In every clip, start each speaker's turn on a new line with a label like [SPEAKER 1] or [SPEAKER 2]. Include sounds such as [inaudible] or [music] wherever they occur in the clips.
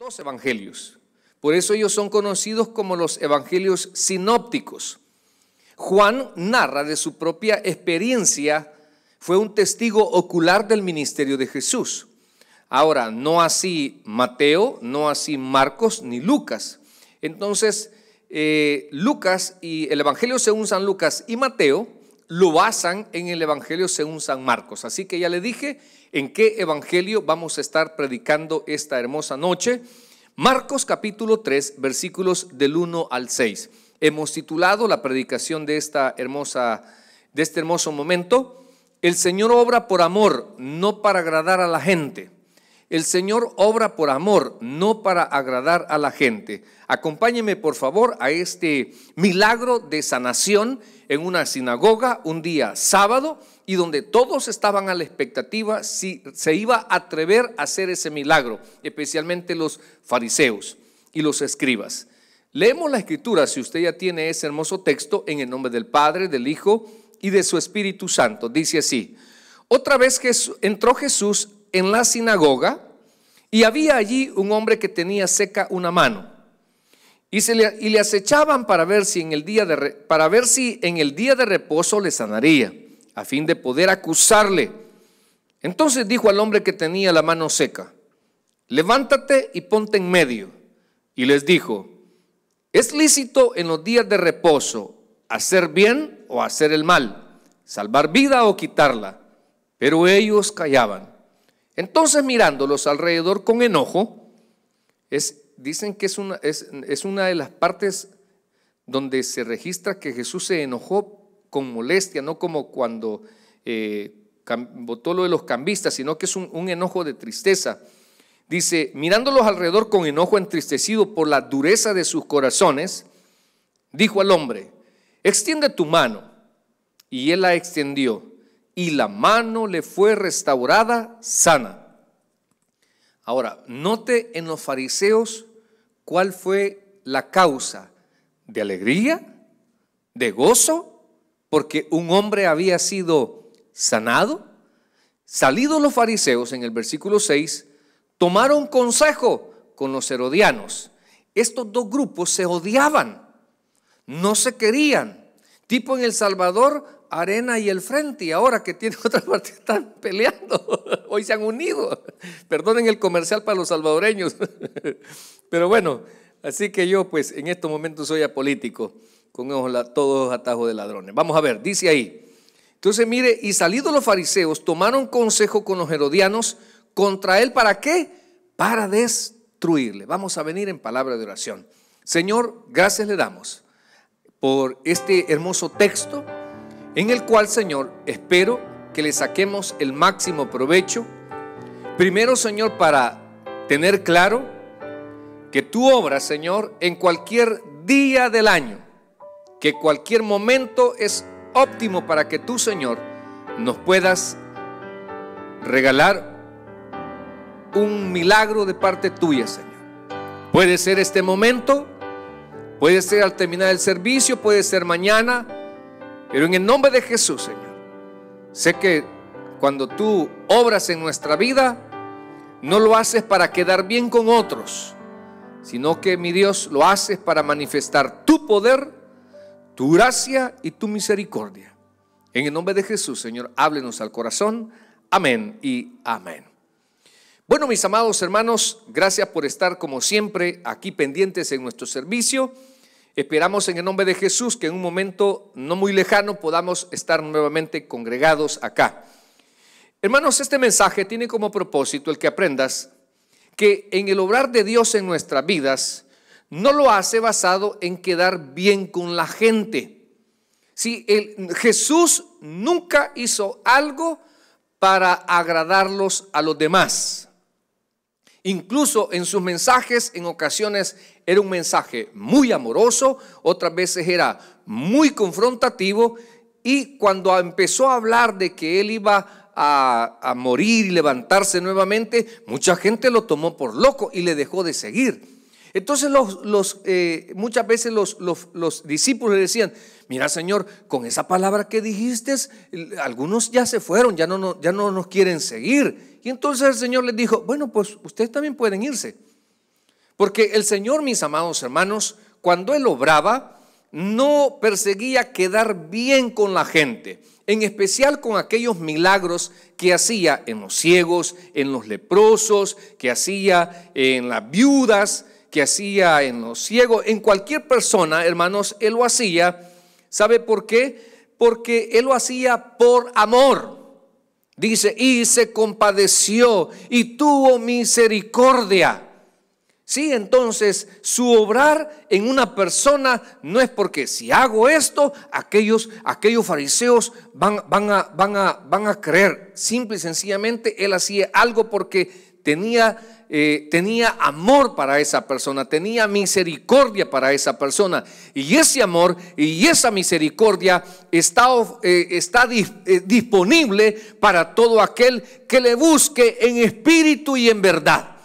[SPEAKER 1] dos evangelios. Por eso ellos son conocidos como los evangelios sinópticos. Juan narra de su propia experiencia, fue un testigo ocular del ministerio de Jesús. Ahora, no así Mateo, no así Marcos ni Lucas. Entonces, eh, Lucas y el Evangelio según San Lucas y Mateo lo basan en el Evangelio según San Marcos. Así que ya le dije en qué Evangelio vamos a estar predicando esta hermosa noche. Marcos capítulo 3, versículos del 1 al 6. Hemos titulado la predicación de, esta hermosa, de este hermoso momento, El Señor obra por amor, no para agradar a la gente. El Señor obra por amor, no para agradar a la gente. Acompáñeme por favor a este milagro de sanación en una sinagoga un día sábado y donde todos estaban a la expectativa si se iba a atrever a hacer ese milagro, especialmente los fariseos y los escribas. Leemos la escritura, si usted ya tiene ese hermoso texto, en el nombre del Padre, del Hijo y de su Espíritu Santo. Dice así, otra vez entró Jesús en la sinagoga y había allí un hombre que tenía seca una mano. Y, se le, acechaban para ver, si en el día de, para ver si en el día de reposo le sanaría, a fin de poder acusarle. Entonces dijo al hombre que tenía la mano seca, levántate y ponte en medio. Y les dijo, es lícito en los días de reposo hacer bien o hacer el mal, salvar vida o quitarla. Pero ellos callaban. Entonces mirándolos alrededor con enojo, es, dicen que es una, es, una de las partes donde se registra que Jesús se enojó con molestia, no como cuando votó eh, lo de los cambistas, sino que es un enojo de tristeza. Dice, mirándolos alrededor con enojo entristecido por la dureza de sus corazones, dijo al hombre, extiende tu mano. Y él la extendió y la mano le fue restaurada sana. Ahora, note en los fariseos cuál fue la causa de alegría, de gozo, porque un hombre había sido sanado. Salidos los fariseos, en el versículo 6, tomaron consejo con los herodianos. Estos dos grupos se odiaban, no se querían. Tipo en El Salvador, Arena y el Frente, y ahora que tiene [laughs] otra parte están peleando, [laughs] hoy se han unido. Perdonen el comercial para los salvadoreños, [laughs] pero bueno, así que yo pues en estos momentos soy apolítico, con todos los atajos de ladrones. Vamos a ver, dice ahí. Entonces mire, y salidos los fariseos, tomaron consejo con los herodianos contra él, ¿para qué? Para destruirle. Vamos a venir en palabra de oración. Señor, gracias le damos por este hermoso texto en el cual, Señor, espero que le saquemos el máximo provecho. Primero, Señor, para tener claro que tu obra Señor, en cualquier día del año, que cualquier momento es óptimo para que tú, Señor, nos puedas regalar un milagro de parte tuya, Señor. Puede ser este momento, puede ser al terminar el servicio, puede ser mañana, pero en el nombre de Jesús, Señor, sé que cuando tú obras en nuestra vida, no lo haces para quedar bien con otros, sino que mi Dios lo haces para manifestar tu poder, tu gracia y tu misericordia. En el nombre de Jesús, Señor, háblenos al corazón. Amén y amén. Bueno, mis amados hermanos, gracias por estar como siempre aquí pendientes en nuestro servicio. Esperamos en el nombre de Jesús que en un momento no muy lejano podamos estar nuevamente congregados acá. Hermanos, este mensaje tiene como propósito el que aprendas que en el obrar de Dios en nuestras vidas no lo hace basado en quedar bien con la gente. Si Jesús nunca hizo algo para agradarlos a los demás. Incluso en sus mensajes, en ocasiones era un mensaje muy amoroso, otras veces era muy confrontativo y cuando empezó a hablar de que él iba a, a morir y levantarse nuevamente, mucha gente lo tomó por loco y le dejó de seguir. Entonces los, eh, muchas veces los, discípulos le decían, mira Señor, con esa palabra que dijiste, algunos ya se fueron, ya no, ya no nos quieren seguir. Y entonces el Señor les dijo, bueno, pues ustedes también pueden irse. Porque el Señor, mis amados hermanos, cuando Él obraba, no perseguía quedar bien con la gente, en especial con aquellos milagros que hacía en los ciegos, en los leprosos, que hacía en las viudas, que hacía en los ciegos, en cualquier persona, hermanos, él lo hacía. ¿Sabe por qué? Porque él lo hacía por amor. Dice, y se compadeció y tuvo misericordia. Sí, entonces su obrar en una persona no es porque si hago esto, aquellos, aquellos fariseos van, van, a, van, a, van a creer. Simple y sencillamente él hacía algo porque tenía, eh, tenía amor para esa persona, tenía misericordia para esa persona. Y ese amor y esa misericordia está, eh, está eh, disponible para todo aquel que le busque en espíritu y en verdad.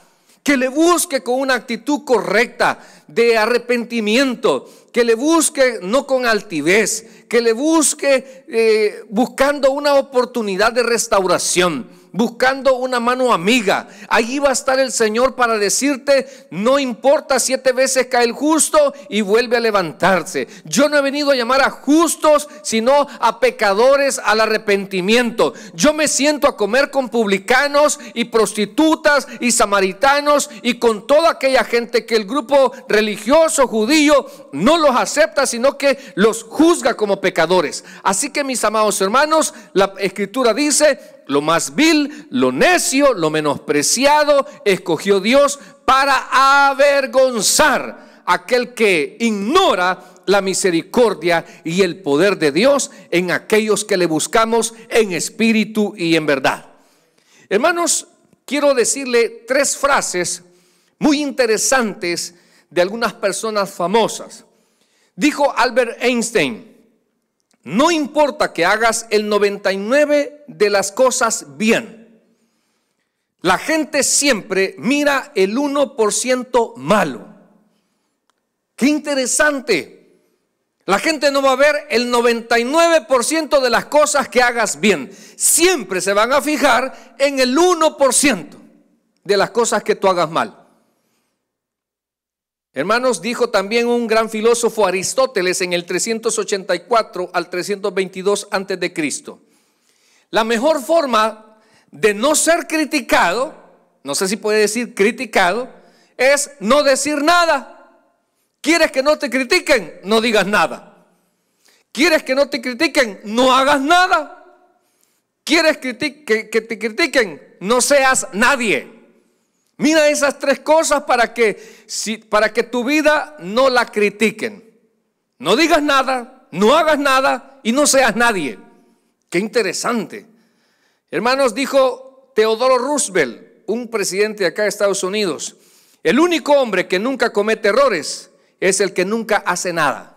[SPEAKER 1] Que le busque con una actitud correcta de arrepentimiento, que le busque no con altivez, que le busque buscando una oportunidad de restauración buscando una mano amiga. Allí va a estar el Señor para decirte, no importa, siete veces cae el justo y vuelve a levantarse. Yo no he venido a llamar a justos, sino a pecadores al arrepentimiento. Yo me siento a comer con publicanos y prostitutas y samaritanos y con toda aquella gente que el grupo religioso judío no los acepta, sino que los juzga como pecadores. Así que mis amados hermanos, la escritura dice, lo más vil, lo necio, lo menospreciado, escogió Dios para avergonzar aquel que ignora la misericordia y el poder de Dios en aquellos que le buscamos en espíritu y en verdad. Hermanos, quiero decirle tres frases muy interesantes de algunas personas famosas. Dijo Albert Einstein, no importa que hagas el 99 de las cosas bien. La gente siempre mira el 1% malo. Qué interesante. La gente no va a ver el 99% de las cosas que hagas bien. Siempre se van a fijar en el 1% de las cosas que tú hagas mal. Hermanos, dijo también un gran filósofo Aristóteles en el 384 al 322 antes de Cristo. La mejor forma de no ser criticado, no sé si puede decir criticado, es no decir nada. ¿Quieres que no te critiquen? No digas nada. ¿Quieres que no te critiquen? No hagas nada. ¿Quieres que te critiquen? No seas nadie. Mira esas tres cosas para que, para que tu vida no la critiquen. No digas nada, no hagas nada y no seas nadie. Qué interesante. Hermanos, dijo Teodoro Roosevelt, un presidente de acá de Estados Unidos, el único hombre que nunca comete errores es el que nunca hace nada.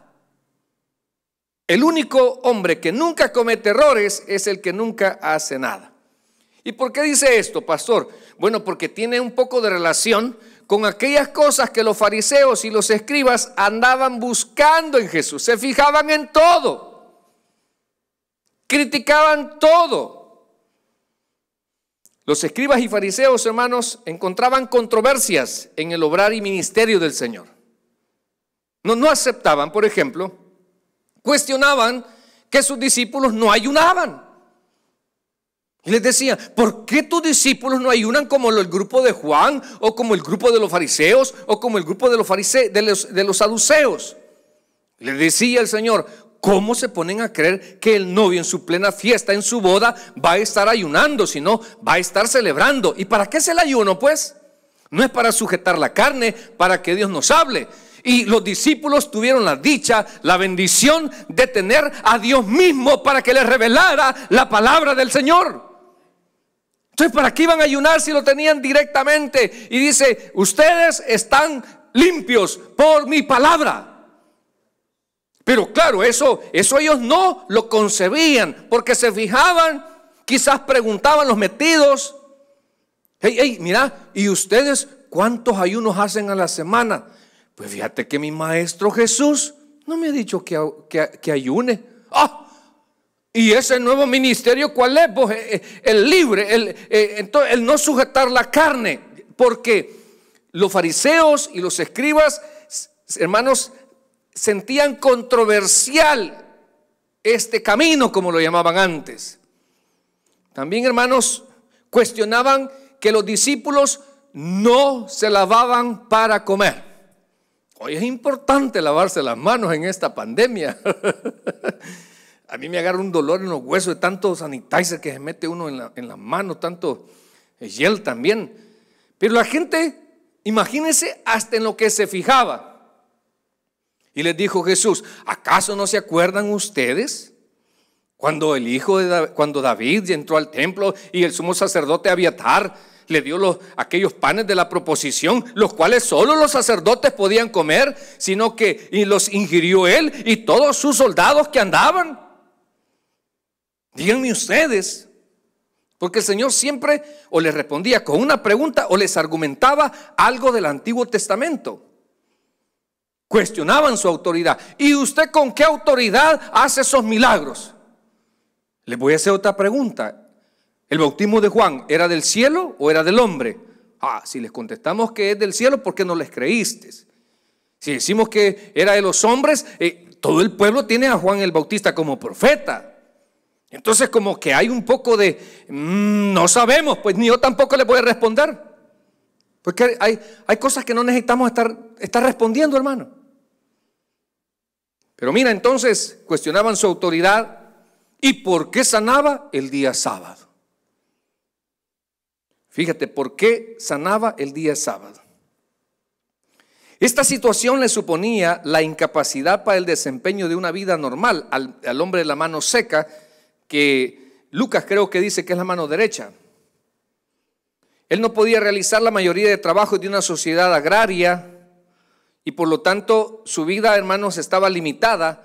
[SPEAKER 1] El único hombre que nunca comete errores es el que nunca hace nada. ¿Y por qué dice esto, pastor? Bueno, porque tiene un poco de relación con aquellas cosas que los fariseos y los escribas andaban buscando en Jesús. Se fijaban en todo. Criticaban todo. Los escribas y fariseos, hermanos, encontraban controversias en el obrar y ministerio del Señor. No, no aceptaban, por ejemplo, cuestionaban que sus discípulos no ayunaban. Y les decía, ¿por qué tus discípulos no ayunan como el grupo de Juan o como el grupo de los fariseos o como el grupo de los, fariseos, de los, saduceos? Les decía el Señor, ¿cómo se ponen a creer que el novio en su plena fiesta, en su boda, va a estar ayunando, sino va a estar celebrando? ¿Y para qué es el ayuno, pues? No es para sujetar la carne, para que Dios nos hable. Y los discípulos tuvieron la dicha, la bendición de tener a Dios mismo para que les revelara la palabra del Señor. Entonces, ¿para qué iban a ayunar si lo tenían directamente? Y dice, ustedes están limpios por mi palabra. Pero claro, eso, eso ellos no lo concebían, porque se fijaban, quizás preguntaban los metidos, hey, hey, mira, ¿y ustedes cuántos ayunos hacen a la semana? Pues fíjate que mi maestro Jesús no me ha dicho que, que, ayune. ¡Ah! Y ese nuevo ministerio, ¿cuál es? Eh, eh, el libre, el, eh, el no sujetar la carne. Porque los fariseos y los escribas, hermanos, sentían controversial este camino, como lo llamaban antes. También, hermanos, cuestionaban que los discípulos no se lavaban para comer. Hoy es importante lavarse las manos en esta pandemia. [laughs] A mí me agarra un dolor en los huesos de tanto sanitizer que se mete uno en, la, en las manos, tanto gel también. Pero la gente, imagínense hasta en lo que se fijaba. Y les dijo Jesús, ¿acaso no se acuerdan ustedes? Cuando el hijo de David, cuando David entró al templo y el sumo sacerdote Abiatar le dio los, aquellos panes de la proposición, los cuales solo los sacerdotes podían comer, sino que y los ingirió él y todos sus soldados que andaban. Díganme ustedes, porque el Señor siempre o les respondía con una pregunta o les argumentaba algo del Antiguo Testamento. Cuestionaban su autoridad. ¿Y usted con qué autoridad hace esos milagros? Les voy a hacer otra pregunta. ¿El bautismo de Juan era del cielo o era del hombre? Ah, si les contestamos que es del cielo, ¿por qué no les creíste? Si decimos que era de los hombres, eh, todo el pueblo tiene a Juan el Bautista como profeta. Entonces como que hay un poco de, mm, no sabemos, pues ni yo tampoco le voy a responder. Porque hay, hay cosas que no necesitamos estar, estar respondiendo, hermano. Pero mira, entonces cuestionaban su autoridad y por qué sanaba el día sábado. Fíjate, ¿por qué sanaba el día sábado? Esta situación le suponía la incapacidad para el desempeño de una vida normal al, al hombre de la mano seca que Lucas creo que dice que es la mano derecha. Él no podía realizar la mayoría de trabajos de una sociedad agraria y por lo tanto su vida, hermanos, estaba limitada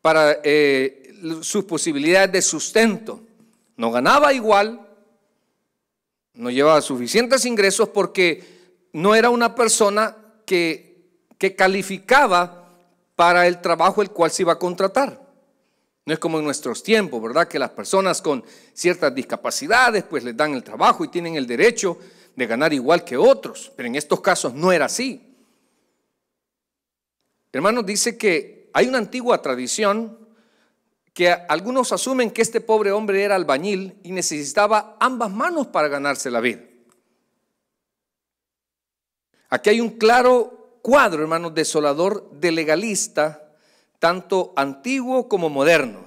[SPEAKER 1] para eh, sus posibilidades de sustento. No ganaba igual, no llevaba suficientes ingresos porque no era una persona que calificaba para el trabajo el cual se iba a contratar. No es como en nuestros tiempos, ¿verdad? Que las personas con ciertas discapacidades pues les dan el trabajo y tienen el derecho de ganar igual que otros. Pero en estos casos no era así. Hermanos, dice que hay una antigua tradición que algunos asumen que este pobre hombre era albañil y necesitaba ambas manos para ganarse la vida. Aquí hay un claro cuadro, hermanos, desolador de legalista tanto antiguo como moderno,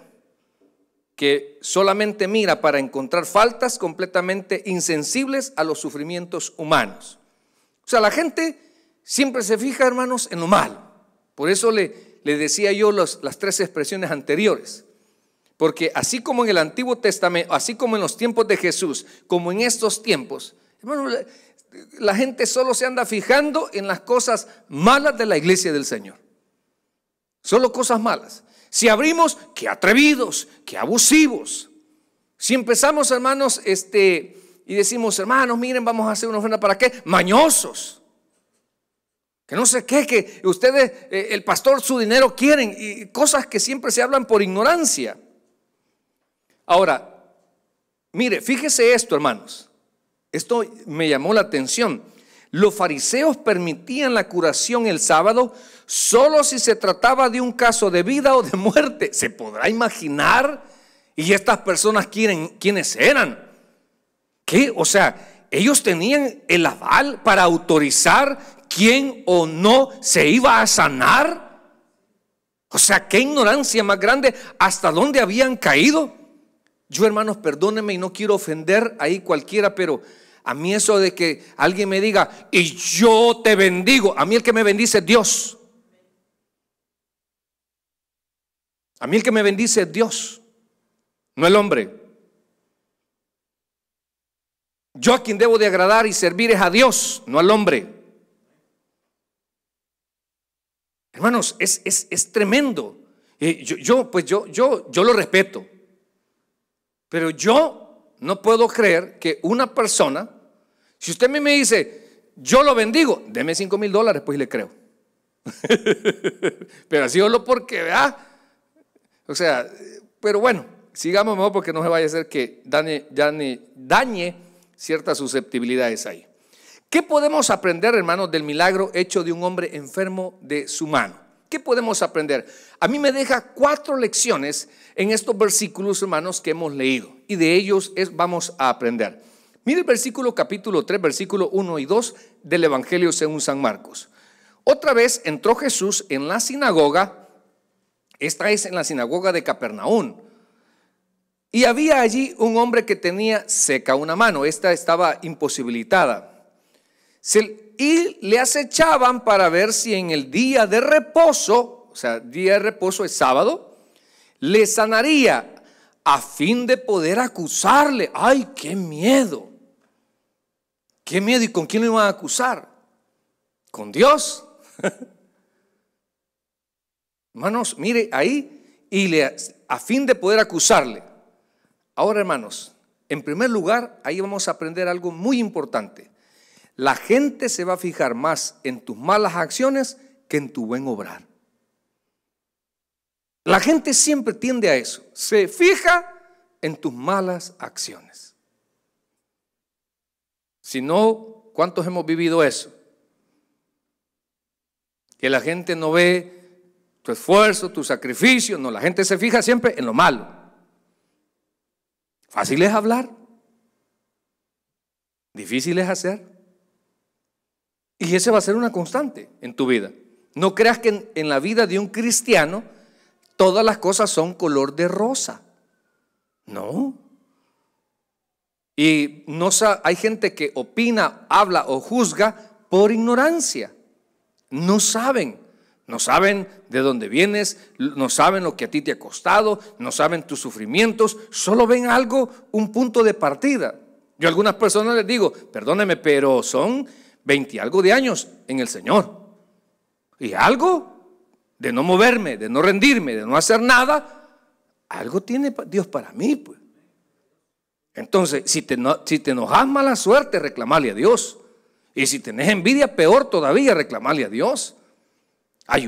[SPEAKER 1] que solamente mira para encontrar faltas completamente insensibles a los sufrimientos humanos. O sea, la gente siempre se fija, hermanos, en lo malo. Por eso le, le decía yo las tres expresiones anteriores. Porque así como en el Antiguo Testamento, así como en los tiempos de Jesús, como en estos tiempos, la gente solo se anda fijando en las cosas malas de la iglesia del Señor. Solo cosas malas. Si abrimos, qué atrevidos, qué abusivos. Si empezamos, hermanos, este, y decimos, hermanos, miren, vamos a hacer una ofrenda para qué? Mañosos. Que no sé qué, que ustedes, eh, el pastor, su dinero quieren, y cosas que siempre se hablan por ignorancia. Ahora, mire, fíjese esto, hermanos. Esto me llamó la atención. Los fariseos permitían la curación el sábado solo si se trataba de un caso de vida o de muerte. ¿Se podrá imaginar? Y estas personas quieren, quiénes eran. ¿Qué? O sea, ellos tenían el aval para autorizar quién o no se iba a sanar. O sea, qué ignorancia más grande, hasta dónde habían caído. Yo, hermanos, perdónenme y no quiero ofender ahí cualquiera, pero a mí eso de que alguien me diga, y yo te bendigo, a mí el que me bendice es Dios. A mí el que me bendice es Dios, no el hombre. Yo a quien debo de agradar y servir es a Dios, no al hombre. Hermanos, es, tremendo. Eh, yo, pues yo, yo, yo lo respeto. Pero yo no puedo creer que una persona, si usted a mí me dice, yo lo bendigo, deme 5 mil dólares, pues le creo. [laughs] Pero así solo porque, ¿verdad? O sea, pero bueno, sigamos mejor porque no se vaya a hacer que dañe, dañe, dañe ciertas susceptibilidades ahí. ¿Qué podemos aprender, hermanos, del milagro hecho de un hombre enfermo de su mano? ¿Qué podemos aprender? A mí me deja cuatro lecciones en estos versículos, hermanos, que hemos leído. Y de ellos es, vamos a aprender. Mire el versículo capítulo 3, versículo 1 y 2 del Evangelio según San Marcos. Otra vez entró Jesús en la sinagoga esta es en la sinagoga de Capernaum. Y había allí un hombre que tenía seca una mano, esta estaba imposibilitada. y le acechaban para ver si en el día de reposo, o sea, día de reposo es sábado, le sanaría a fin de poder acusarle. ¡Ay, qué miedo! ¡Qué miedo! ¿Y con quién lo iban a acusar? ¿Con Dios? [laughs] Hermanos, mire ahí y a fin de poder acusarle. Ahora, hermanos, en primer lugar, ahí vamos a aprender algo muy importante. La gente se va a fijar más en tus malas acciones que en tu buen obrar. La gente siempre tiende a eso. Se fija en tus malas acciones. Si no, ¿cuántos hemos vivido eso? Que la gente no ve tu esfuerzo, tu sacrificio. No, la gente se fija siempre en lo malo. Fácil es hablar, difícil es hacer. Y ese va a ser una constante en tu vida. No creas que en, la vida de un cristiano todas las cosas son color de rosa. No. Y no hay gente que opina, habla o juzga por ignorancia. No saben. No saben de dónde vienes, no saben lo que a ti te ha costado, no saben tus sufrimientos, solo ven algo, un punto de partida. Yo a algunas personas les digo, perdóneme, pero son veinte algo de años en el Señor. Y algo de no moverme, de no rendirme, de no hacer nada, algo tiene Dios para mí. Pues. Entonces, si te, si te enojas mala suerte, reclamarle a Dios. Y si tenés envidia, peor todavía, reclamarle a Dios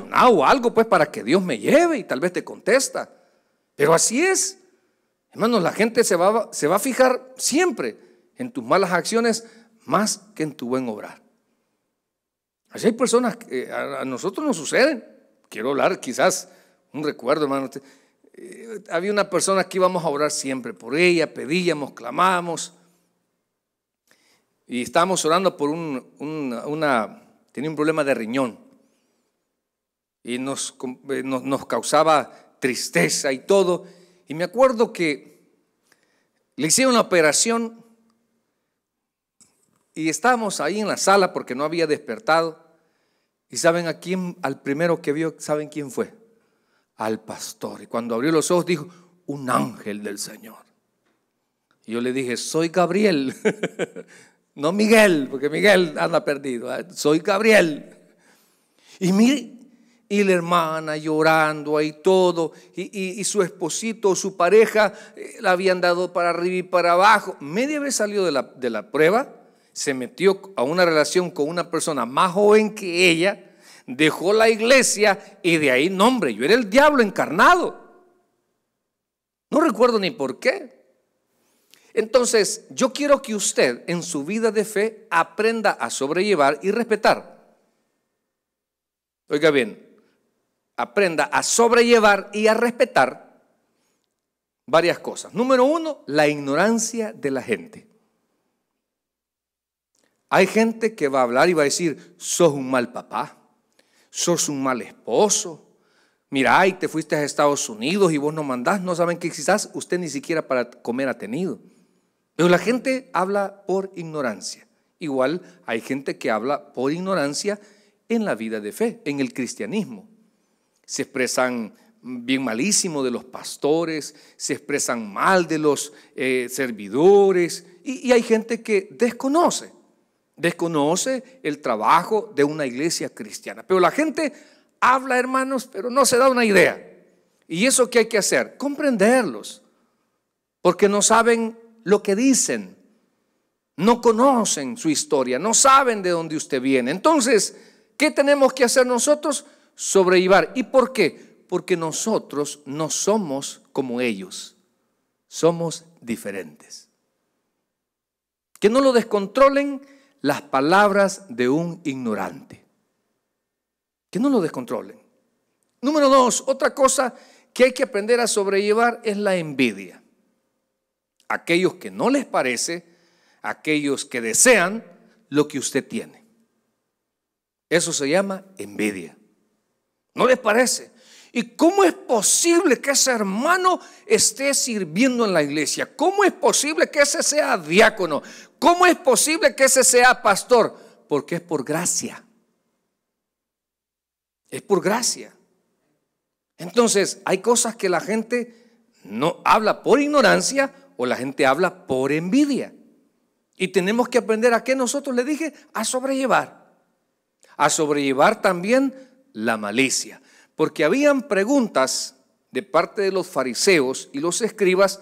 [SPEAKER 1] una o algo, pues, para que Dios me lleve y tal vez te contesta. Pero así es. Hermanos, la gente se va, se va a fijar siempre en tus malas acciones más que en tu buen obrar. Así hay personas que eh, a nosotros nos suceden. Quiero hablar quizás un recuerdo, hermano. Eh, había una persona que íbamos a orar siempre por ella, pedíamos, clamábamos. Y estábamos orando por una, tenía un problema de riñón y nos, eh, nos, causaba tristeza y todo. Y me acuerdo que le hicieron una operación y estábamos ahí en la sala porque no había despertado. ¿Y saben a quién, al primero que vio, saben quién fue? Al pastor. Y cuando abrió los ojos dijo, un ángel del Señor. Y yo le dije, soy Gabriel, [laughs] no Miguel, porque Miguel anda perdido, ¿eh? soy Gabriel. Y mire, y la hermana llorando ahí todo, y, su esposito, su pareja, eh, la habían dado para arriba y para abajo. Media vez salió de la, de la prueba, se metió a una relación con una persona más joven que ella, dejó la iglesia y de ahí, nombre yo era el diablo encarnado. No recuerdo ni por qué. Entonces, yo quiero que usted en su vida de fe aprenda a sobrellevar y respetar. Oiga bien, aprenda a sobrellevar y a respetar varias cosas. Número uno, la ignorancia de la gente. Hay gente que va a hablar y va a decir, sos un mal papá, sos un mal esposo, mira, y te fuiste a Estados Unidos y vos no mandás, no saben que quizás usted ni siquiera para comer ha tenido. Pero la gente habla por ignorancia. Igual hay gente que habla por ignorancia en la vida de fe, en el cristianismo se expresan bien malísimo de los pastores, se expresan mal de los eh, servidores, y, y hay gente que desconoce, desconoce el trabajo de una iglesia cristiana. Pero la gente habla, hermanos, pero no se da una idea. ¿Y eso qué hay que hacer? Comprenderlos, porque no saben lo que dicen, no conocen su historia, no saben de dónde usted viene. Entonces, ¿qué tenemos que hacer nosotros? sobrellevar. ¿Y por qué? Porque nosotros no somos como ellos, somos diferentes. Que no lo descontrolen las palabras de un ignorante. Que no lo descontrolen. Número dos, otra cosa que hay que aprender a sobrellevar es la envidia. Aquellos que no les parece, aquellos que desean lo que usted tiene. Eso se llama envidia. ¿No les parece? ¿Y cómo es posible que ese hermano esté sirviendo en la iglesia? ¿Cómo es posible que ese sea diácono? ¿Cómo es posible que ese sea pastor? Porque es por gracia. Es por gracia. Entonces, hay cosas que la gente no habla por ignorancia o la gente habla por envidia. Y tenemos que aprender a qué nosotros le dije, a sobrellevar. A sobrellevar también la malicia. Porque habían preguntas de parte de los fariseos y los escribas,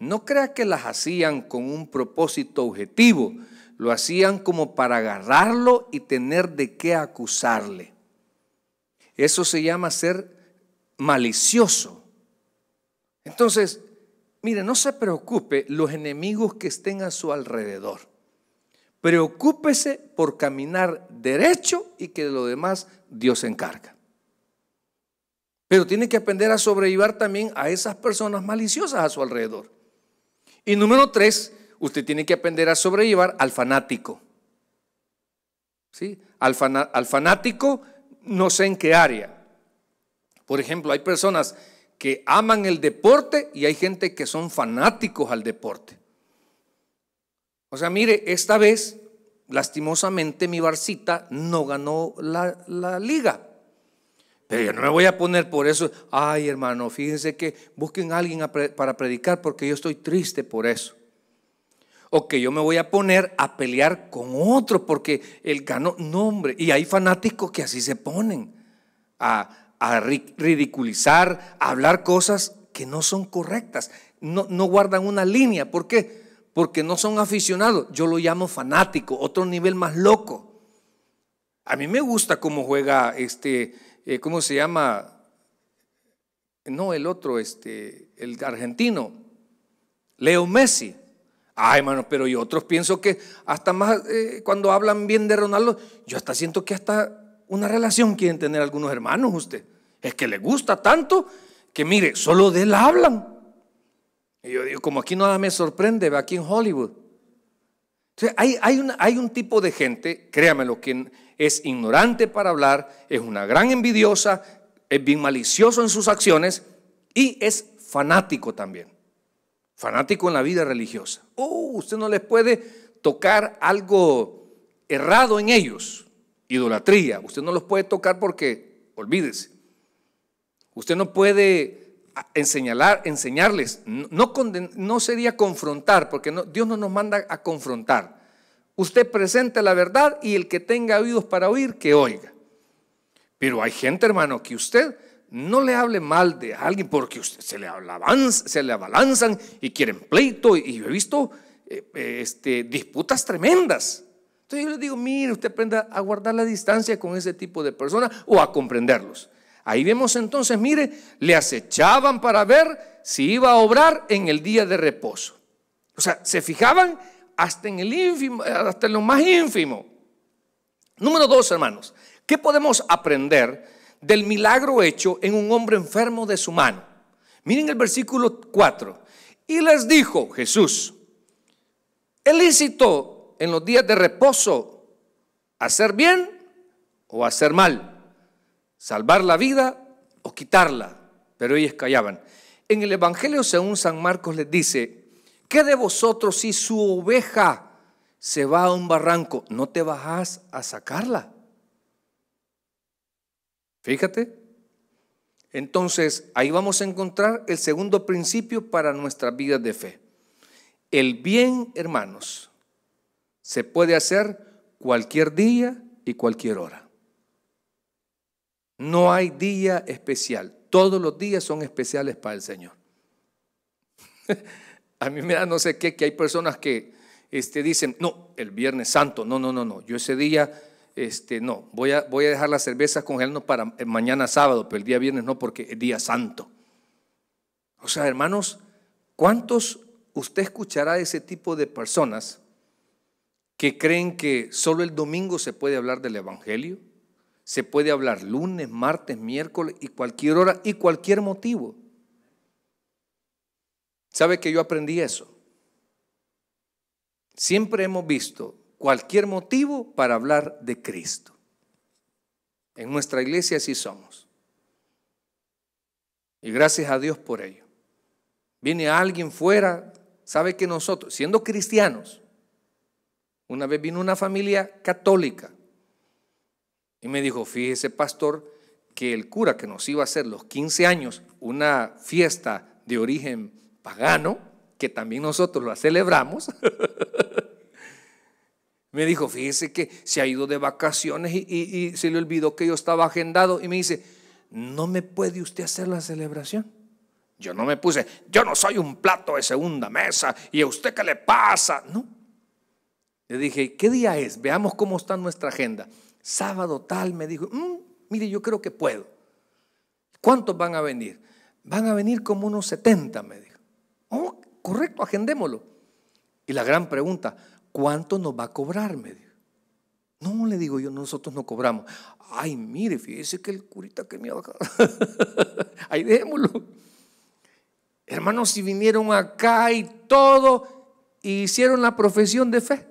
[SPEAKER 1] no crea que las hacían con un propósito objetivo, lo hacían como para agarrarlo y tener de qué acusarle. Eso se llama ser malicioso. Entonces, mire, no se preocupe los enemigos que estén a su alrededor. Preocúpese por caminar derecho y que de lo demás Dios se encarga. Pero tiene que aprender a sobrevivir también a esas personas maliciosas a su alrededor. Y número tres, usted tiene que aprender a sobrevivir al fanático. ¿Sí? al fanático no sé en qué área. Por ejemplo, hay personas que aman el deporte y hay gente que son fanáticos al deporte. O sea, mire, esta vez, lastimosamente, mi Barcita no ganó la, liga. Pero yo no me voy a poner por eso, ay hermano, fíjense que busquen a alguien para predicar porque yo estoy triste por eso. O que yo me voy a poner a pelear con otro porque él ganó. No, hombre, y hay fanáticos que así se ponen a, ridiculizar, a hablar cosas que no son correctas, no, no guardan una línea. ¿Por qué? porque no son aficionados. Yo lo llamo fanático, otro nivel más loco. A mí me gusta cómo juega este, eh, ¿cómo se llama? No, el otro, este, el argentino, Leo Messi. Ay, hermano, pero yo otros pienso que hasta más eh, cuando hablan bien de Ronaldo, yo hasta siento que hasta una relación quieren tener algunos hermanos usted. Es que le gusta tanto que mire, solo de él hablan. Y yo digo, como aquí nada me sorprende, aquí en Hollywood. Entonces, hay, hay, hay un tipo de gente, créamelo, que es ignorante para hablar, es una gran envidiosa, es bien malicioso en sus acciones y es fanático también. Fanático en la vida religiosa. Uh, usted no les puede tocar algo errado en ellos. Idolatría. Usted no los puede tocar porque, olvídese. Usted no puede enseñarles. No, sería confrontar, porque Dios no nos manda a confrontar. Usted presente la verdad y el que tenga oídos para oír, que oiga. Pero hay gente, hermano, que usted no le hable mal de alguien porque usted se le, se le abalanzan y quieren pleito. Y yo he visto eh, eh, este, disputas tremendas. Entonces yo le digo, mire, usted aprenda a guardar la distancia con ese tipo de personas o a comprenderlos. Ahí vemos entonces, mire, le acechaban para ver si iba a obrar en el día de reposo. O sea, se fijaban hasta en el ínfimo, hasta lo más ínfimo. Número dos, hermanos, ¿qué podemos aprender del milagro hecho en un hombre enfermo de su mano? Miren el versículo 4. Y les dijo Jesús, Elícito en los días de reposo hacer bien o hacer mal? salvar la vida o quitarla, pero ellos callaban. En el Evangelio según San Marcos les dice, ¿qué de vosotros si su oveja se va a un barranco? ¿No te bajás a sacarla? Fíjate. Entonces, ahí vamos a encontrar el segundo principio para nuestra vida de fe. El bien, hermanos, se puede hacer cualquier día y cualquier hora. No hay día especial. Todos los días son especiales para el Señor. [laughs] A mí me da no sé qué, que hay personas que este, dicen, no, el Viernes Santo, no, no, no, no, yo ese día, este, no, voy a, voy a dejar las cervezas congelando para eh, mañana sábado, pero el día viernes no, porque es día santo. O sea, hermanos, ¿cuántos usted escuchará de ese tipo de personas que creen que solo el domingo se puede hablar del Evangelio? Se puede hablar lunes, martes, miércoles y cualquier hora y cualquier motivo. ¿Sabe que yo aprendí eso? Siempre hemos visto cualquier motivo para hablar de Cristo. En nuestra iglesia así somos. Y gracias a Dios por ello. Viene alguien fuera, sabe que nosotros, siendo cristianos, una vez vino una familia católica y me dijo, fíjese pastor, que el cura que nos iba a hacer los 15 años una fiesta de origen pagano, que también nosotros la celebramos, [laughs] me dijo, fíjese que se ha ido de vacaciones y, se le olvidó que yo estaba agendado y me dice, no me puede usted hacer la celebración. Yo no me puse, yo no soy un plato de segunda mesa y a usted qué le pasa, ¿no? Le dije, ¿qué día es? Veamos cómo está nuestra agenda sábado tal, me dijo, mm, mire, yo creo que puedo. ¿Cuántos van a venir? Van a venir como unos 70, me dijo. Oh, correcto, agendémoslo. Y la gran pregunta, ¿cuánto nos va a cobrar? Me dijo. No, le digo yo, nosotros no cobramos. Ay, mire, fíjese que el curita que me ha bajado. [laughs] Ahí dejémoslo. Hermanos, si vinieron acá y todo, y hicieron la profesión de fe.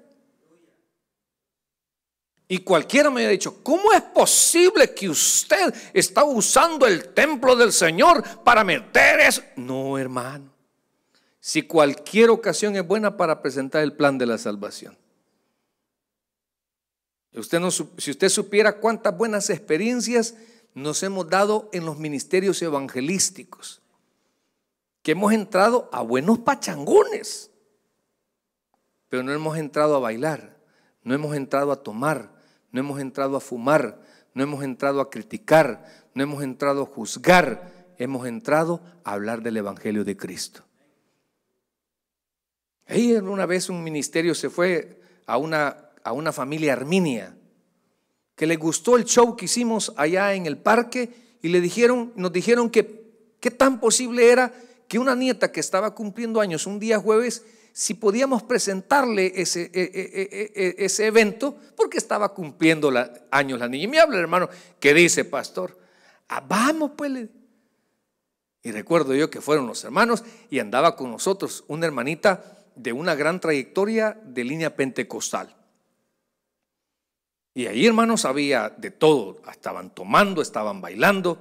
[SPEAKER 1] Y cualquiera me hubiera dicho, ¿cómo es posible que usted está usando el templo del Señor para meter eso? No, hermano. Si cualquier ocasión es buena para presentar el plan de la salvación. si usted supiera cuántas buenas experiencias nos hemos dado en los ministerios evangelísticos, que hemos entrado a buenos pachangones, pero no hemos entrado a bailar, no hemos entrado a tomar, no hemos entrado a fumar, no hemos entrado a criticar, no hemos entrado a juzgar, hemos entrado a hablar del Evangelio de Cristo. Ahí una vez un ministerio se fue a una, a una familia arminia que le gustó el show que hicimos allá en el parque y le dijeron, nos dijeron que qué tan posible era que una nieta que estaba cumpliendo años un día jueves si podíamos presentarle ese, e, e, e, ese evento, porque estaba cumpliendo años la niña. Y me habla el hermano, ¿qué dice, pastor? Ah, vamos, pues. Y recuerdo yo que fueron los hermanos y andaba con nosotros una hermanita de una gran trayectoria de línea pentecostal. Y ahí, hermanos, había de todo. Estaban tomando, estaban bailando.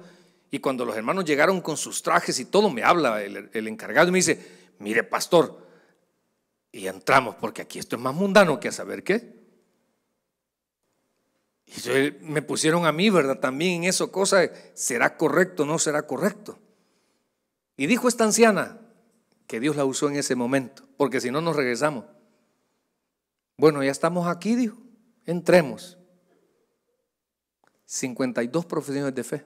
[SPEAKER 1] Y cuando los hermanos llegaron con sus trajes y todo, me habla el, el encargado y me dice, mire, pastor, y entramos, porque aquí esto es más mundano que saber qué. Y eh, me pusieron a mí, ¿verdad? También en eso, cosa, ¿será correcto no será correcto? Y dijo esta anciana que Dios la usó en ese momento, porque si no nos regresamos. Bueno, ya estamos aquí, dijo, entremos. 52 profesiones de fe.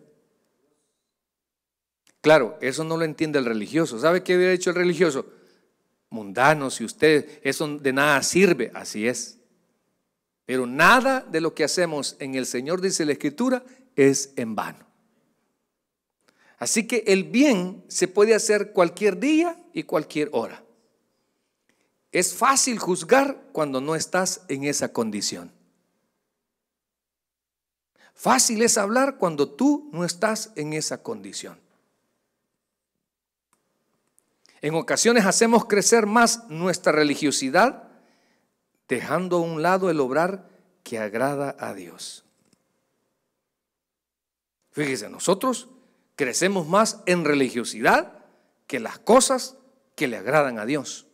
[SPEAKER 1] Claro, eso no lo entiende el religioso. ¿Sabe qué había hecho el religioso? mundanos y ustedes, eso de nada sirve, así es. Pero nada de lo que hacemos en el Señor, dice la Escritura, es en vano. Así que el bien se puede hacer cualquier día y cualquier hora. Es fácil juzgar cuando no estás en esa condición. Fácil es hablar cuando tú no estás en esa condición. En ocasiones hacemos crecer más nuestra religiosidad, dejando a un lado el obrar que agrada a Dios. Fíjese, nosotros crecemos más en religiosidad que las cosas que le agradan a Dios.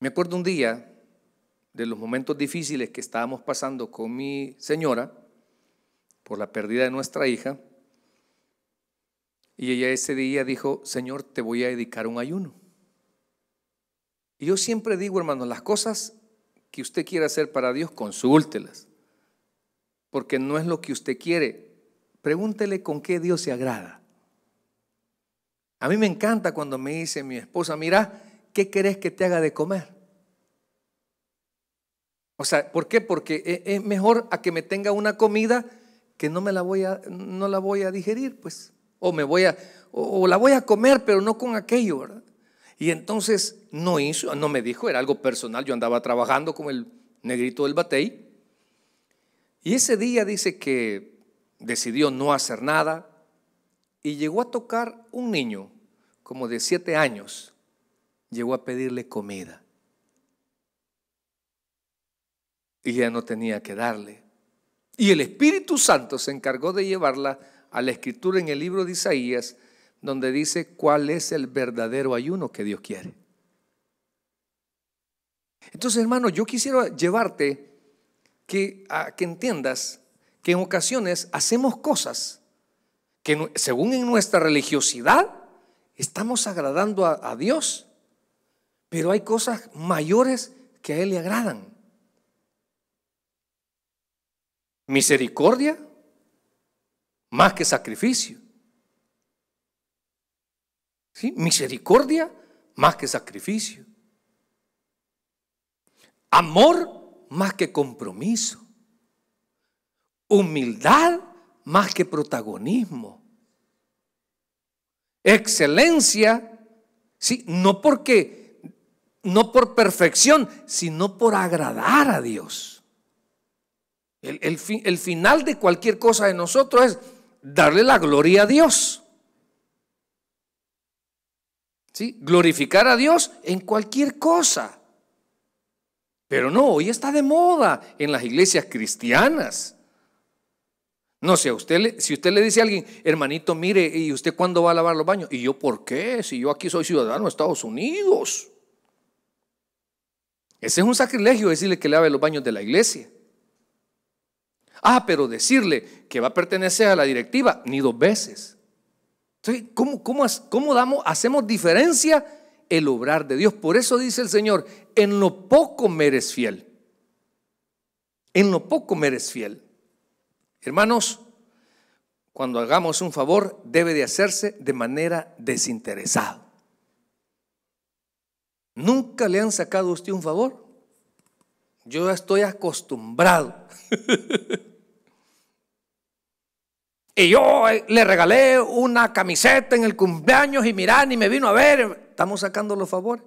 [SPEAKER 1] Me acuerdo un día de los momentos difíciles que estábamos pasando con mi señora por la pérdida de nuestra hija. Y ella ese día dijo, Señor, te voy a dedicar un ayuno. Y yo siempre digo, hermano, las cosas que usted quiere hacer para Dios, consúltelas. Porque no es lo que usted quiere. Pregúntele con qué Dios se agrada. A mí me encanta cuando me dice mi esposa, mira, ¿qué querés que te haga de comer? O sea, ¿por qué? Porque e, es mejor a que me tenga una comida que no me la voy a, no la voy a digerir, pues o me voy a, o, la voy a comer, pero no con aquello, ¿verdad? Y entonces no hizo, no me dijo, era algo personal, yo andaba trabajando con el negrito del batey. Y ese día dice que decidió no hacer nada y llegó a tocar un niño como de siete años, llegó a pedirle comida. Y ya no tenía que darle. Y el Espíritu Santo se encargó de llevarla a la escritura en el libro de Isaías, donde dice cuál es el verdadero ayuno que Dios quiere. Entonces, hermano, yo quisiera llevarte que, a que entiendas que en ocasiones hacemos cosas que según en nuestra religiosidad estamos agradando a, a Dios, pero hay cosas mayores que a Él le agradan. Misericordia, más que sacrificio. ¿Sí? Misericordia más que sacrificio. Amor más que compromiso. Humildad más que protagonismo. Excelencia, ¿sí? no porque, no por perfección, sino por agradar a Dios. El, el final de cualquier cosa de nosotros es darle la gloria a Dios. ¿Sí? Glorificar a Dios en cualquier cosa. Pero no, hoy está de moda en las iglesias cristianas. No sé, si usted, si usted le dice a alguien, hermanito, mire, ¿y usted cuándo va a lavar los baños? ¿Y yo por qué? Si yo aquí soy ciudadano de Estados Unidos. Ese es un sacrilegio decirle que lave los baños de la iglesia. Ah, pero decirle que va a pertenecer a la directiva, ni dos veces. Entonces, ¿cómo, cómo, cómo damos, hacemos diferencia el obrar de Dios? Por eso dice el Señor, en lo poco me eres fiel. En lo poco me eres fiel. Hermanos, cuando hagamos un favor, debe de hacerse de manera desinteresada. ¿Nunca le han sacado a usted un favor? Yo estoy acostumbrado [laughs] Y yo eh, le regalé una camiseta en el cumpleaños y mirá, ni me vino a ver. Estamos sacando los favores.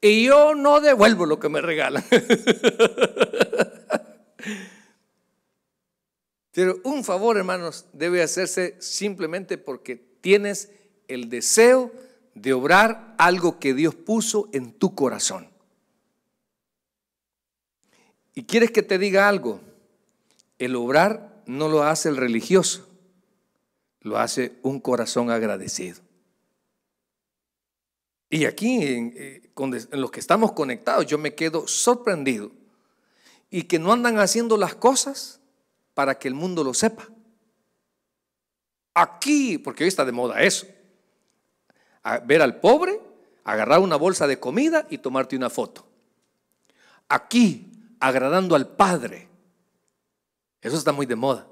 [SPEAKER 1] Y yo no devuelvo lo que me regalan. [laughs] Pero un favor, hermanos, debe hacerse simplemente porque tienes el deseo de obrar algo que Dios puso en tu corazón. Y quieres que te diga algo. El obrar no lo hace el religioso, lo hace un corazón agradecido. Y aquí, eh, en, los que estamos conectados, yo me quedo sorprendido. Y que no andan haciendo las cosas para que el mundo lo sepa. Aquí, porque hoy está de moda eso. ver al pobre, agarrar una bolsa de comida y tomarte una foto. Aquí, agradando al Padre eso está muy de moda.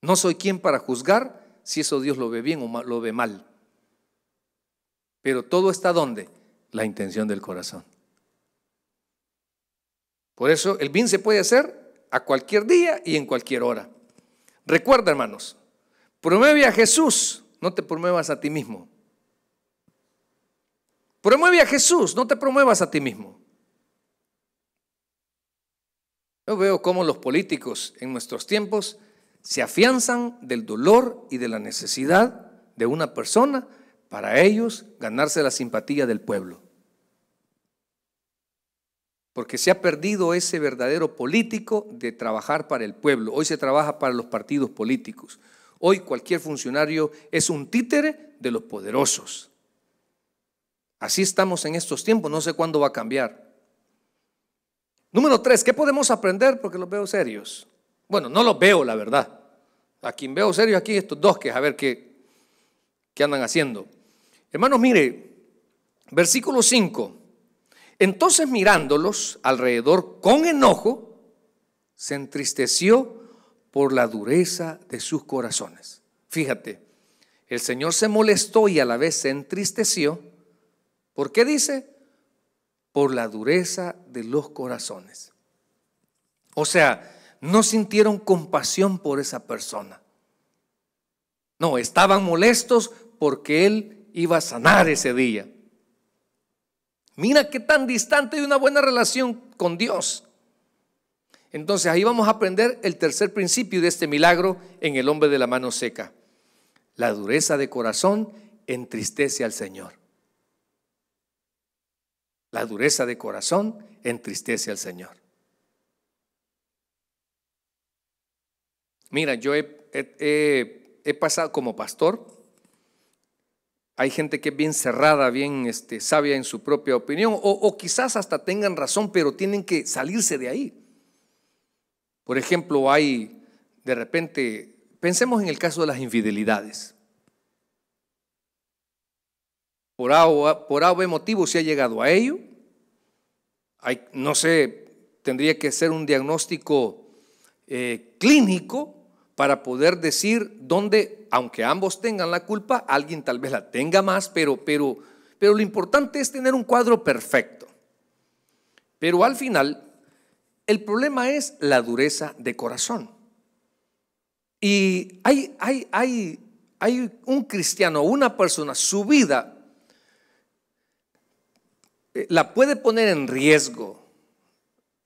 [SPEAKER 1] No soy quien para juzgar si eso Dios lo ve bien o lo ve mal. Pero todo está donde? La intención del corazón. Por eso el bien se puede hacer a cualquier día y en cualquier hora. Recuerda, hermanos, promueve a Jesús, no te promuevas a ti mismo. Promueve a Jesús, no te promuevas a ti mismo. Yo veo cómo los políticos en nuestros tiempos se afianzan del dolor y de la necesidad de una persona para ellos ganarse la simpatía del pueblo. Porque se ha perdido ese verdadero político de trabajar para el pueblo. Hoy se trabaja para los partidos políticos. Hoy cualquier funcionario es un títere de los poderosos. Así estamos en estos tiempos, no sé cuándo va a cambiar. Número tres, ¿qué podemos aprender? Porque los veo serios. Bueno, no los veo, la verdad. A quien veo serios aquí, estos dos, que a ver qué, qué andan haciendo. Hermanos, mire, versículo 5. Entonces mirándolos alrededor con enojo, se entristeció por la dureza de sus corazones. Fíjate, el Señor se molestó y a la vez se entristeció. ¿Por qué dice? por la dureza de los corazones. O sea, no sintieron compasión por esa persona. No, estaban molestos porque él iba a sanar ese día. Mira qué tan distante de una buena relación con Dios. Entonces ahí vamos a aprender el tercer principio de este milagro en el hombre de la mano seca. La dureza de corazón entristece al Señor. La dureza de corazón entristece al Señor. Mira, yo he, pasado como pastor, hay gente que es bien cerrada, bien este, sabia en su propia opinión, o, o, quizás hasta tengan razón, pero tienen que salirse de ahí. Por ejemplo, hay de repente, pensemos en el caso de las infidelidades por algo por motivo se ha llegado a ello. no sé, tendría que ser un diagnóstico eh, clínico para poder decir dónde, aunque ambos tengan la culpa, alguien tal vez la tenga más, pero, pero, pero lo importante es tener un cuadro perfecto. Pero al final, el problema es la dureza de corazón. Y hay, hay un cristiano, una persona, su vida eh, la puede poner en riesgo,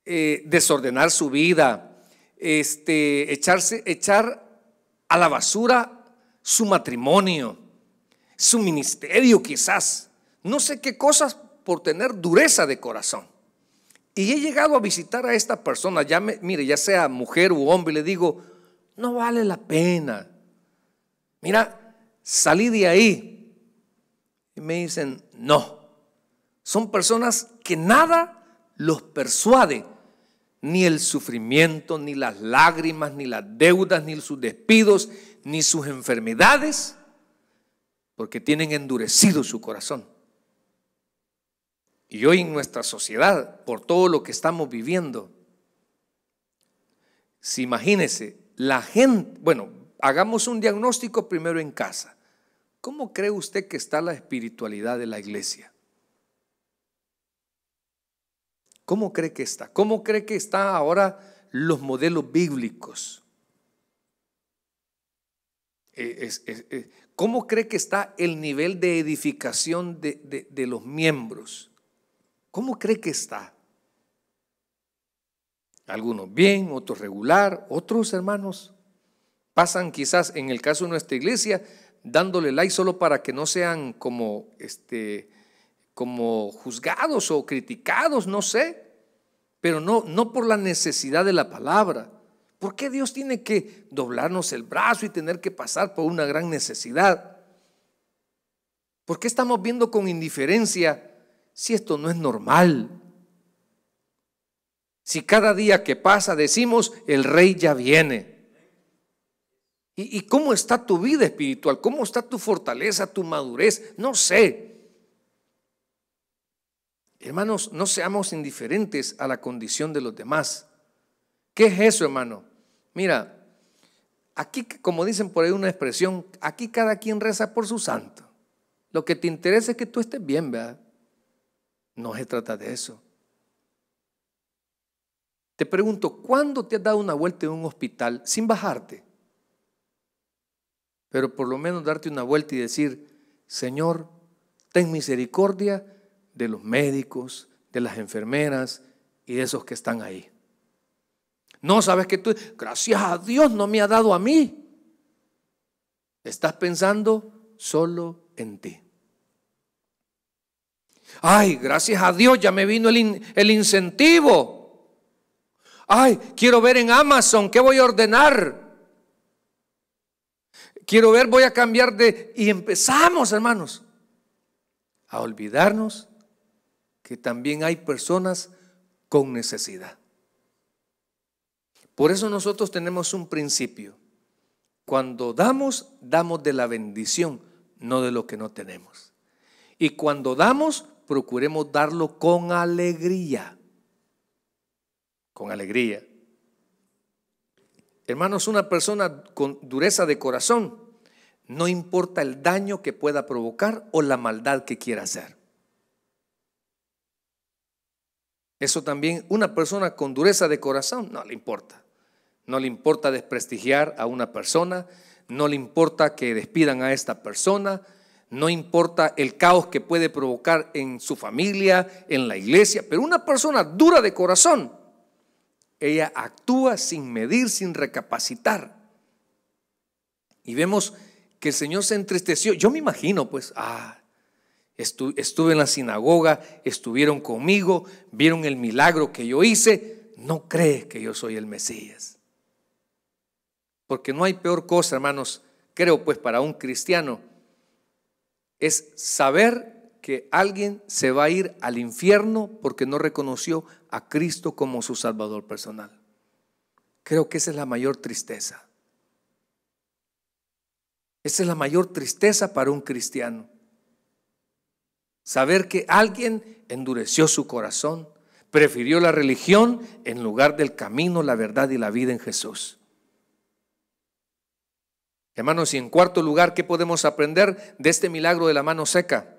[SPEAKER 1] eh, desordenar su vida, este, echarse, echar a la basura su matrimonio, su ministerio quizás, no sé qué cosas por tener dureza de corazón. Y he llegado a visitar a esta persona, ya mire, ya sea mujer u hombre, le digo, no vale la pena. Mira, salí de ahí. Y me dicen, no son personas que nada los persuade, ni el sufrimiento, ni las lágrimas, ni las deudas, ni sus despidos, ni sus enfermedades, porque tienen endurecido su corazón. Y hoy en nuestra sociedad, por todo lo que estamos viviendo, si imagínese, la gente, bueno, hagamos un diagnóstico primero en casa. ¿Cómo cree usted que está la espiritualidad de la iglesia? ¿Cómo cree que está? ¿Cómo cree que están ahora los modelos bíblicos? Eh, eh, ¿Cómo cree que está el nivel de edificación de, los miembros? ¿Cómo cree que está? Algunos bien, otros regular, otros hermanos pasan quizás en el caso de nuestra iglesia dándole like solo para que no sean como este como juzgados o criticados, no sé, pero no, no por la necesidad de la palabra. ¿Por qué Dios tiene que doblarnos el brazo y tener que pasar por una gran necesidad? ¿Por qué estamos viendo con indiferencia si esto no es normal? Si cada día que pasa decimos, el rey ya viene. ¿Y, cómo está tu vida espiritual? ¿Cómo está tu fortaleza, tu madurez? No sé. Hermanos, no seamos indiferentes a la condición de los demás. ¿Qué es eso, hermano? Mira, aquí, como dicen por ahí una expresión, aquí cada quien reza por su santo. Lo que te interesa es que tú estés bien, ¿verdad? No se trata de eso. Te pregunto, ¿cuándo te has dado una vuelta en un hospital sin bajarte? Pero por lo menos darte una vuelta y decir, Señor, ten misericordia de los médicos, de las enfermeras y de esos que están ahí. No sabes que tú, gracias a Dios no me ha dado a mí. Estás pensando solo en ti. Ay, gracias a Dios ya me vino el, el incentivo. Ay, quiero ver en Amazon, ¿qué voy a ordenar? Quiero ver, voy a cambiar de... Y empezamos, hermanos, a olvidarnos que también hay personas con necesidad. Por eso nosotros tenemos un principio. Cuando damos, damos de la bendición, no de lo que no tenemos. Y cuando damos, procuremos darlo con alegría. Con alegría. Hermanos, una persona con dureza de corazón, no importa el daño que pueda provocar o la maldad que quiera hacer. Eso también, una persona con dureza de corazón no le importa. No le importa desprestigiar a una persona, no le importa que despidan a esta persona, no importa el caos que puede provocar en su familia, en la iglesia, pero una persona dura de corazón, ella actúa sin medir, sin recapacitar. Y vemos que el Señor se entristeció. Yo me imagino, pues, ah, estuve en la sinagoga, estuvieron conmigo, vieron el milagro que yo hice, no cree que yo soy el Mesías. Porque no hay peor cosa, hermanos, creo pues para un cristiano, es saber que alguien se va a ir al infierno porque no reconoció a Cristo como su Salvador personal. Creo que esa es la mayor tristeza. Esa es la mayor tristeza para un cristiano. Saber que alguien endureció su corazón, prefirió la religión en lugar del camino, la verdad y la vida en Jesús. Hermanos, y en cuarto lugar, ¿qué podemos aprender de este milagro de la mano seca?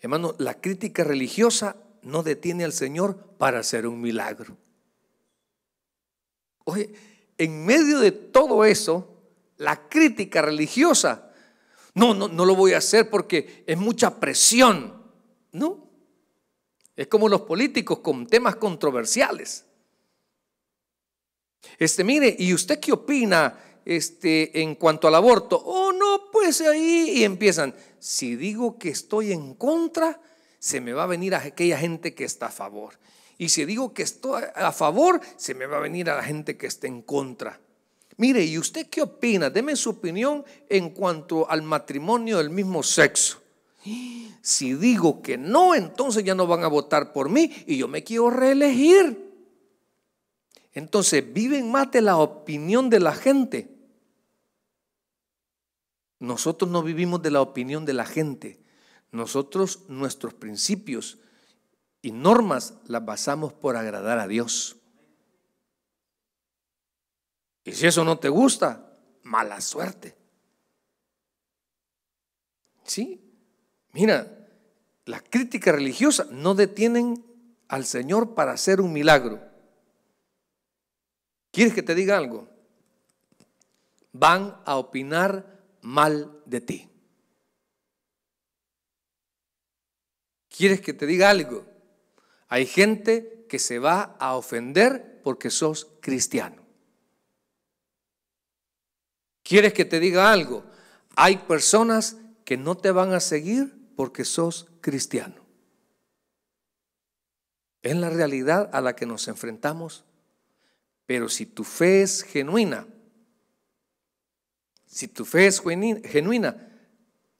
[SPEAKER 1] Hermano, la crítica religiosa no detiene al Señor para hacer un milagro. Oye, en medio de todo eso, la crítica religiosa no, no, no lo voy a hacer porque es mucha presión. No. Es como los políticos con temas controversiales. Este, mire, ¿y usted qué opina este, en cuanto al aborto? Oh, no, pues ahí y empiezan. Si digo que estoy en contra, se me va a venir a aquella gente que está a favor. Y si digo que estoy a favor, se me va a venir a la gente que está en contra. Mire, ¿y usted qué opina? Deme su opinión en cuanto al matrimonio del mismo sexo. Si digo que no, entonces ya no van a votar por mí y yo me quiero reelegir. Entonces viven más de la opinión de la gente. Nosotros no vivimos de la opinión de la gente. Nosotros nuestros principios y normas las basamos por agradar a Dios. Y si eso no te gusta, mala suerte. Sí, mira, las críticas religiosas no detienen al Señor para hacer un milagro. ¿Quieres que te diga algo? Van a opinar mal de ti. ¿Quieres que te diga algo? Hay gente que se va a ofender porque sos cristiano. ¿Quieres que te diga algo? Hay personas que no te van a seguir porque sos cristiano. Es la realidad a la que nos enfrentamos. Pero si tu fe es genuina, si tu fe es genuina,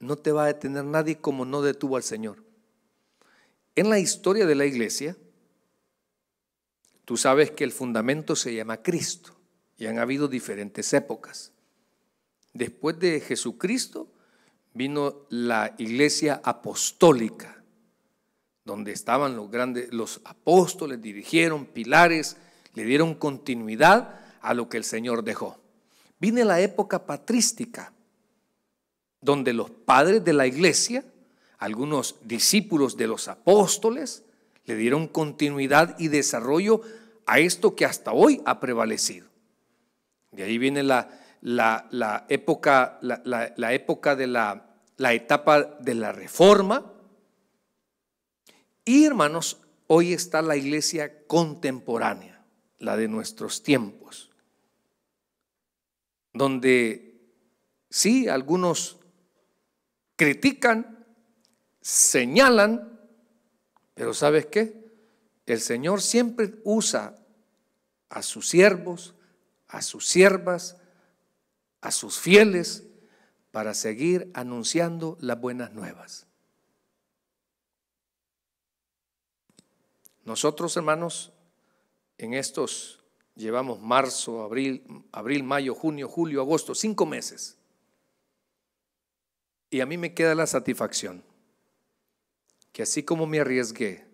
[SPEAKER 1] no te va a detener nadie como no detuvo al Señor. En la historia de la iglesia, tú sabes que el fundamento se llama Cristo y han habido diferentes épocas. Después de Jesucristo vino la iglesia apostólica, donde estaban los grandes, los apóstoles, dirigieron pilares, le dieron continuidad a lo que el Señor dejó. Vine la época patrística, donde los padres de la iglesia, algunos discípulos de los apóstoles, le dieron continuidad y desarrollo a esto que hasta hoy ha prevalecido. De ahí viene la la, época, la, época de la, la etapa de la reforma. Y hermanos, hoy está la iglesia contemporánea, la de nuestros tiempos, donde sí, algunos critican, señalan, pero ¿sabes qué? El Señor siempre usa a sus siervos, a sus siervas, a sus fieles para seguir anunciando las buenas nuevas. Nosotros, hermanos, en estos llevamos marzo, abril, abril, mayo, junio, julio, agosto, cinco meses. Y a mí me queda la satisfacción que así como me arriesgué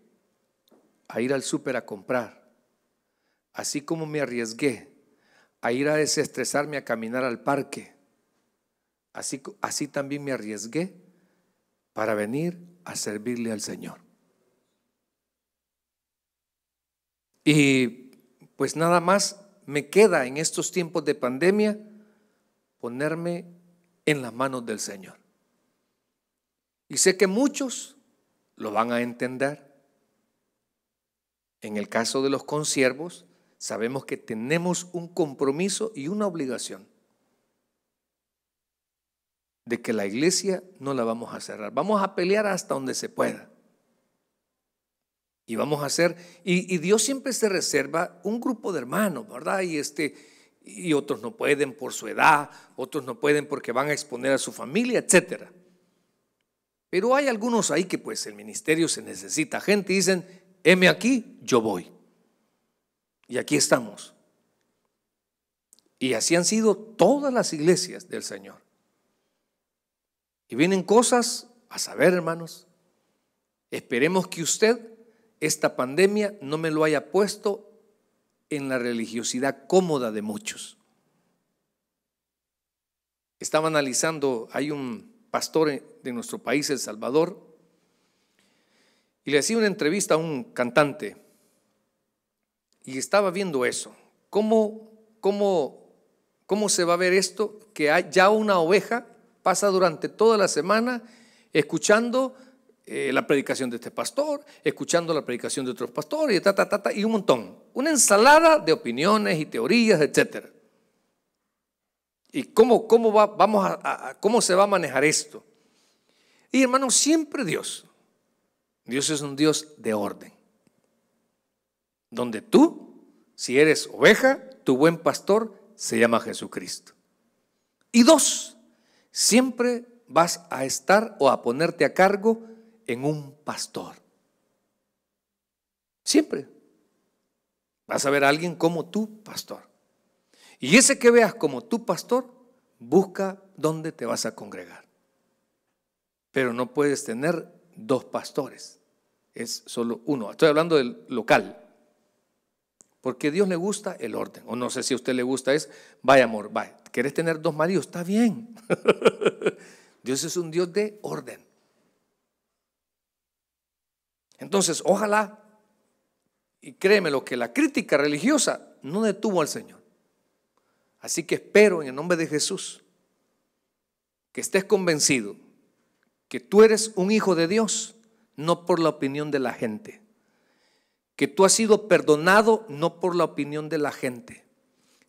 [SPEAKER 1] a ir al súper a comprar, así como me arriesgué a ir a desestresarme, a caminar al parque. Así, así también me arriesgué para venir a servirle al Señor. Y pues nada más me queda en estos tiempos de pandemia ponerme en las manos del Señor. Y sé que muchos lo van a entender. En el caso de los consiervos, Sabemos que tenemos un compromiso y una obligación de que la iglesia no la vamos a cerrar. Vamos a pelear hasta donde se pueda. Y vamos a hacer, y, Dios siempre se reserva un grupo de hermanos, ¿verdad? Y este, y otros no pueden por su edad, otros no pueden porque van a exponer a su familia, etcétera. Pero hay algunos ahí que pues el ministerio se necesita gente dicen, heme aquí, yo voy. Y aquí estamos. Y así han sido todas las iglesias del Señor. Y vienen cosas a saber, hermanos. Esperemos que usted esta pandemia no me lo haya puesto en la religiosidad cómoda de muchos. Estaba analizando, hay un pastor de nuestro país, El Salvador, y le hacía una entrevista a un cantante y estaba viendo eso. ¿Cómo, cómo se va a ver esto? Que hay ya una oveja pasa durante toda la semana escuchando eh, la predicación de este pastor, escuchando la predicación de otros pastores, y, ta, y un montón. Una ensalada de opiniones y teorías, etc. ¿Y cómo, cómo, vamos cómo se va a manejar esto? Y hermanos, siempre Dios. Dios es un Dios de orden donde tú, si eres oveja, tu buen pastor se llama Jesucristo. Y dos, siempre vas a estar o a ponerte a cargo en un pastor. Siempre. Vas a ver a alguien como tu pastor. Y ese que veas como tu pastor, busca dónde te vas a congregar. Pero no puedes tener dos pastores, es solo uno. Estoy hablando del local, porque Dios le gusta el orden. O no sé si a usted le gusta es, vaya amor, vaya, ¿querés tener dos maridos? Está bien. [laughs] Dios es un Dios de orden. Entonces, ojalá, y créeme lo que la crítica religiosa no detuvo al Señor. Así que espero en el nombre de Jesús que estés convencido que tú eres un hijo de Dios, no por la opinión de la gente que tú has sido perdonado no por la opinión de la gente,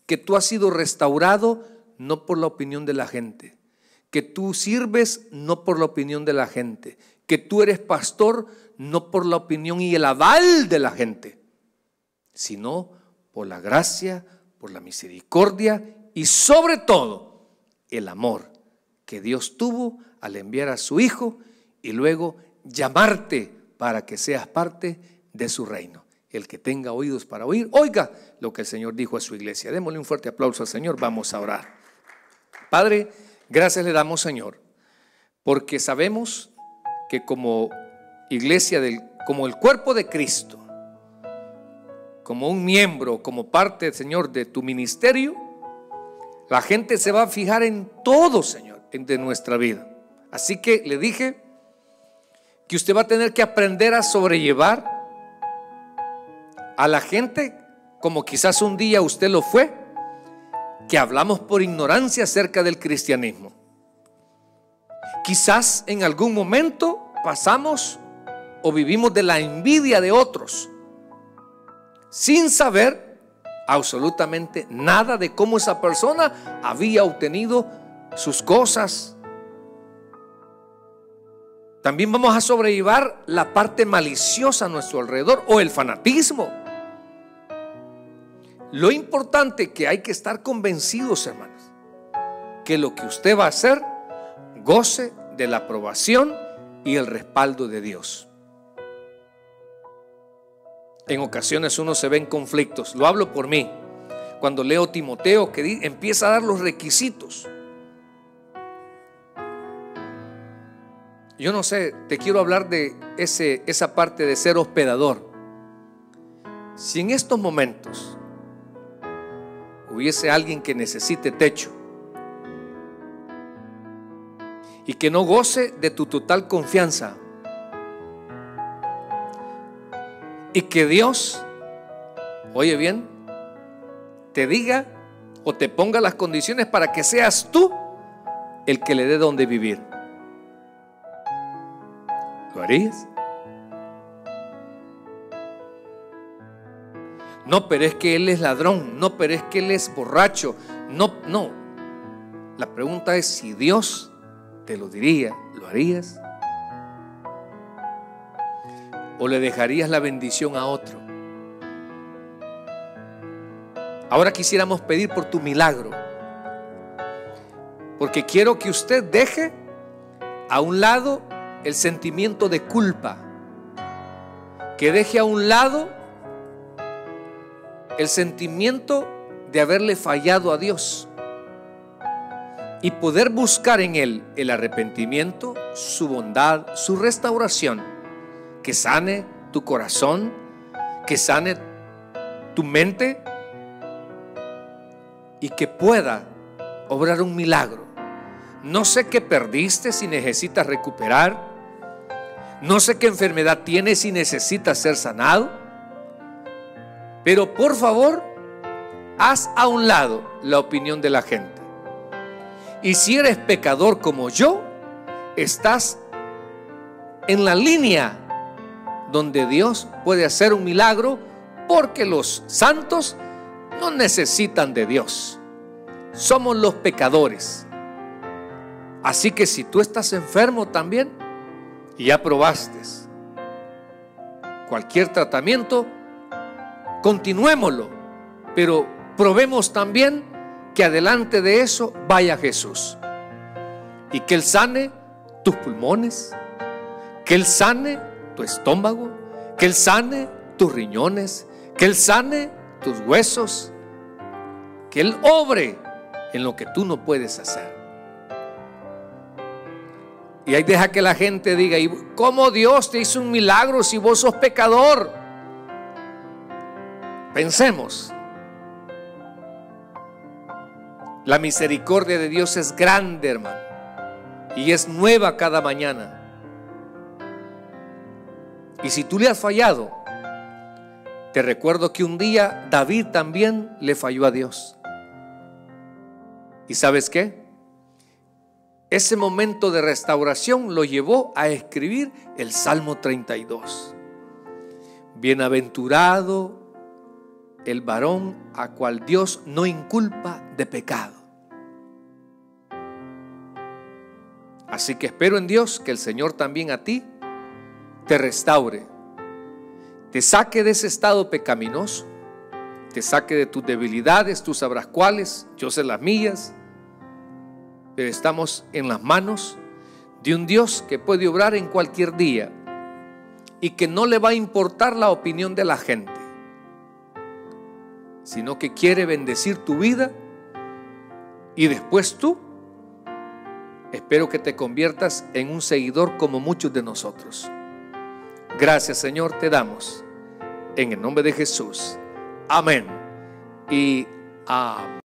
[SPEAKER 1] que tú has sido restaurado no por la opinión de la gente, que tú sirves no por la opinión de la gente, que tú eres pastor no por la opinión y el aval de la gente, sino por la gracia, por la misericordia y sobre todo el amor que Dios tuvo al enviar a su Hijo y luego llamarte para que seas parte de su reino. El que tenga oídos para oír, oiga lo que el Señor dijo a su iglesia. Démosle un fuerte aplauso al Señor. Vamos a orar. Padre, gracias le damos, Señor, porque sabemos que como iglesia, del, como el cuerpo de Cristo, como un miembro, como parte, Señor, de tu ministerio, la gente se va a fijar en todo, Señor, de nuestra vida. Así que le dije que usted va a tener que aprender a sobrellevar a la gente, como quizás un día usted lo fue, que hablamos por ignorancia acerca del cristianismo. Quizás en algún momento pasamos o vivimos de la envidia de otros, sin saber absolutamente nada de cómo esa persona había obtenido sus cosas. También vamos a sobrevivir la parte maliciosa a nuestro alrededor o el fanatismo. Lo importante que hay que estar convencidos, hermanos... que lo que usted va a hacer goce de la aprobación y el respaldo de Dios. En ocasiones uno se ve en conflictos, lo hablo por mí, cuando leo Timoteo que empieza a dar los requisitos. Yo no sé, te quiero hablar de ese, esa parte de ser hospedador. Si en estos momentos hubiese alguien que necesite techo y que no goce de tu total confianza y que Dios, oye bien, te diga o te ponga las condiciones para que seas tú el que le dé donde vivir. ¿Lo harías? No, pero es que él es ladrón. No, pero es que él es borracho. No, no. La pregunta es si Dios te lo diría, ¿lo harías? ¿O le dejarías la bendición a otro? Ahora quisiéramos pedir por tu milagro. Porque quiero que usted deje a un lado el sentimiento de culpa. Que deje a un lado el sentimiento de haberle fallado a Dios y poder buscar en Él el arrepentimiento, su bondad, su restauración, que sane tu corazón, que sane tu mente y que pueda obrar un milagro. No sé qué perdiste si necesitas recuperar. No sé qué enfermedad tienes si necesitas ser sanado. Pero por favor, haz a un lado la opinión de la gente. Y si eres pecador como yo, estás en la línea donde Dios puede hacer un milagro porque los santos no necesitan de Dios. Somos los pecadores. Así que si tú estás enfermo también y ya probaste cualquier tratamiento, continuémoslo, pero probemos también que adelante de eso vaya Jesús y que Él sane tus pulmones, que Él sane tu estómago, que Él sane tus riñones, que Él sane tus huesos, que Él obre en lo que tú no puedes hacer. Y ahí deja que la gente diga, ¿y cómo Dios te hizo un milagro si vos sos pecador? Pensemos. La misericordia de Dios es grande, hermano, y es nueva cada mañana. Y si tú le has fallado, te recuerdo que un día David también le falló a Dios. ¿Y sabes qué? Ese momento de restauración lo llevó a escribir el Salmo 32. Bienaventurado el varón a cual Dios no inculpa de pecado. Así que espero en Dios que el Señor también a ti te restaure, te saque de ese estado pecaminoso, te saque de tus debilidades, tú sabrás cuáles, yo sé las mías, pero estamos en las manos de un Dios que puede obrar en cualquier día y que no le va a importar la opinión de la gente sino que quiere bendecir tu vida y después tú. Espero que te conviertas en un seguidor como muchos de nosotros. Gracias Señor, te damos. En el nombre de Jesús. Amén. Y amén.